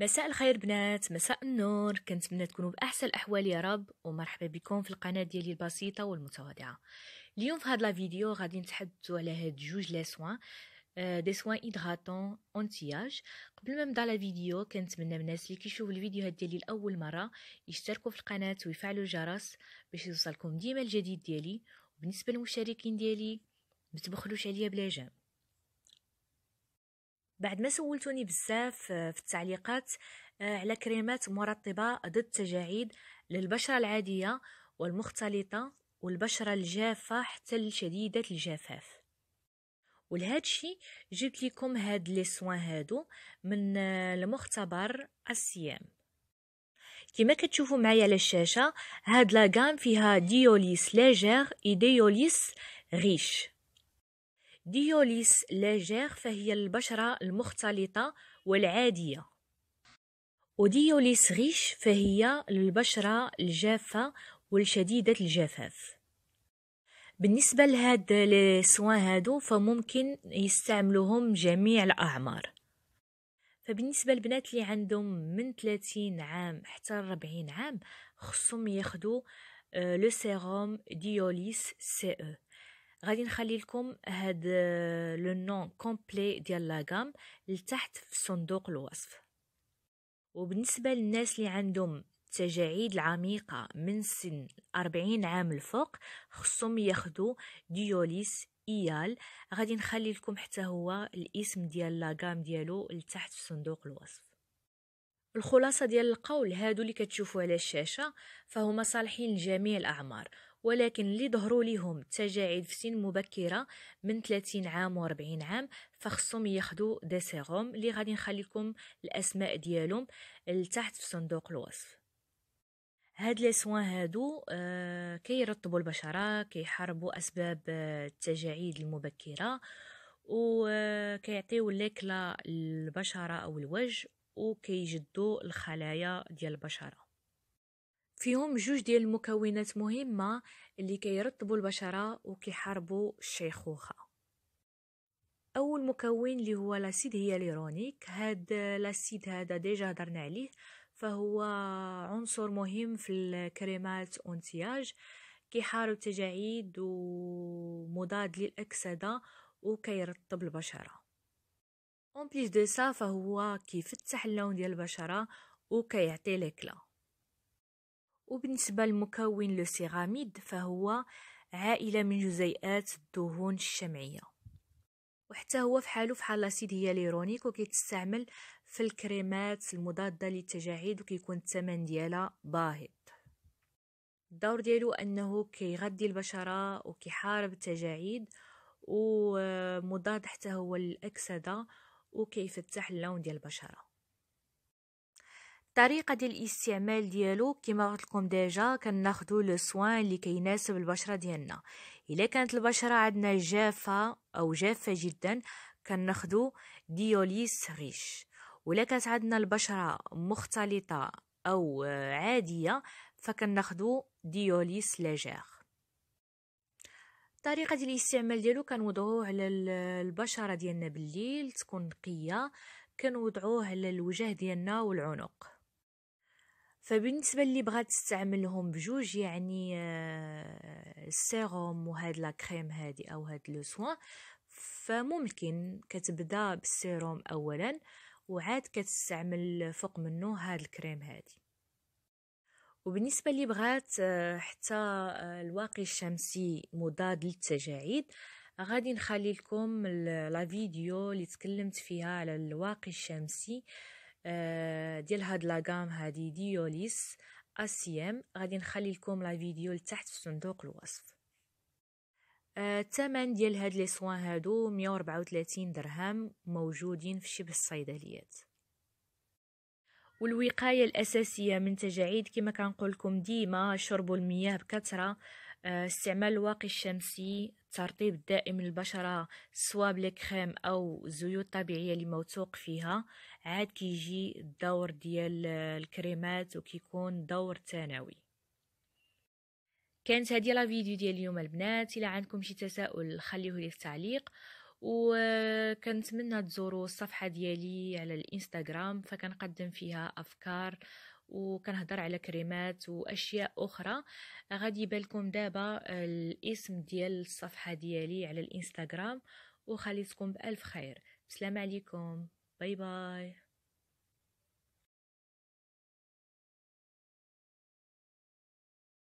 مساء الخير بنات مساء النور كنتمنى تكونوا باحسن الاحوال يا رب ومرحبا بكم في القناه ديالي البسيطه والمتواضعه اليوم في هذا الفيديو غادي نتحدثوا على هاد جوج لي سوان آه، دي سوان هيدراتون اونتياج قبل ما نبدا لا فيديو كنتمنى الناس اللي كيشوفوا الفيديوهات ديالي لاول مره يشتركوا في القناه ويفعلوا الجرس باش يوصلكم ديما الجديد ديالي وبالنسبه للمشاركين ديالي متبخلوش عليا بلا جام بعد ما سولتوني بزاف آه، في التعليقات آه، على كريمات مرطبة ضد التجاعيد للبشرة العادية والمختلطة والبشرة الجافة حتى لشديدة الجفاف ولهذا الشيء جبت لكم هاد لي سوان هادو من آه، المختبر السيام كما كتشوفوا معايا على الشاشه هاد لاغام فيها ديوليس ليجير اي ديوليس غيش ديوليس لاجير فهي البشرة المختلطة والعادية وديوليس غيش فهي البشرة الجافة والشديدة الجفاف بالنسبة لهاد السوان هادو فممكن يستعملوهم جميع الأعمار فبالنسبة للبنات اللي عندهم من 30 عام حتى 40 عام خصهم ياخدو آه، لو سيروم ديوليس سي او غادي نخلي لكم هاد آه، لو نون كومبلي ديال غام لتحت في صندوق الوصف وبالنسبه للناس اللي عندهم التجاعيد العميقه من سن 40 عام الفوق خصهم ياخذوا ديوليس ايال غادي نخلي لكم حتى هو الاسم ديال لاغام ديالو لتحت في صندوق الوصف الخلاصه ديال القول هادو اللي كتشوفوا على الشاشه فهما صالحين لجميع الاعمار ولكن اللي ظهروا ليهم تجاعيد في سن مبكره من 30 عام و40 عام فخصهم ياخذوا دي سيروم اللي غادي نخلي لكم الاسماء ديالهم لتحت في صندوق الوصف هاد لي سوان هادو آه، كيرطبوا البشره كيحاربوا اسباب آه، التجاعيد المبكره وكيعطيو آه، ليكلا للبشره او الوجه وكيجدوا الخلايا ديال البشره فيهم جوج ديال المكونات مهمة اللي كيرطبوا البشرة وكيحاربوا الشيخوخة أول مكون اللي هو لاسيد هياليرونيك هاد لاسيد هذا ديجا هضرنا عليه فهو عنصر مهم في الكريمات اونتياج كيحارب التجاعيد ومضاد للأكسدة وكيرطب البشرة اون بليس دو سا فهو كيفتح اللون ديال البشرة وكيعطي لكله وبالنسبة لمكون لوسيراميد فهو عائلة من جزيئات الدهون الشمعية وحتى هو في حاله فحال لاسيد هي ليرونيك وكيتستعمل في الكريمات المضادة للتجاعيد وكيكون الثمن ديالها باهظ الدور ديالو انه كيغذي البشره وكيحارب التجاعيد ومضاد حتى هو للاكسده وكيفتح اللون ديال البشره طريقه ديال الاستعمال ديالو كما قلت لكم ديجا كناخذوا لو سوان اللي كيناسب البشره ديالنا الا كانت البشره عندنا جافه او جافه جدا كناخذوا ديوليس ريش ولا كانت عندنا البشره مختلطه او عاديه فكناخذوا ديوليس ليجير طريقه ديال الاستعمال ديالو كنوضعوه على البشره ديالنا بالليل تكون نقيه كنوضعوه على الوجه ديالنا والعنق فبالنسبه اللي بغات تستعملهم بجوج يعني آه، السيروم وهاد لا كريم هادي او هاد لو سوان فممكن كتبدا بالسيروم اولا وعاد كتستعمل فوق منه هاد الكريم هادي وبالنسبه اللي بغات آه، حتى آه، الواقي الشمسي مضاد للتجاعيد غادي نخلي لكم لا فيديو اللي تكلمت فيها على الواقي الشمسي آه، ديال هاد لاغام هادي ديوليس اسيام غادي نخلي لكم لا فيديو لتحت في صندوق الوصف آه، الثمن ديال هاد لي سوان هادو 134 درهم موجودين في شبه الصيدليات والوقايه الاساسيه من تجاعيد كما كنقول لكم ديما شربوا المياه بكثره آه، استعمال الواقي الشمسي الترطيب الدائم للبشرة سواء بالكريم أو زيوت طبيعية اللي موثوق فيها عاد كيجي الدور ديال الكريمات وكيكون دور ثانوي كانت هذه لا فيديو ديال اليوم البنات الا عندكم شي تساؤل خليوه لي في تعليق وكنتمنى تزوروا الصفحه ديالي على الانستغرام فكنقدم فيها افكار وكنهضر على كريمات واشياء اخرى غادي يبان دابا آه، الاسم ديال الصفحه ديالي على الانستغرام وخليتكم بالف خير بسلام عليكم باي باي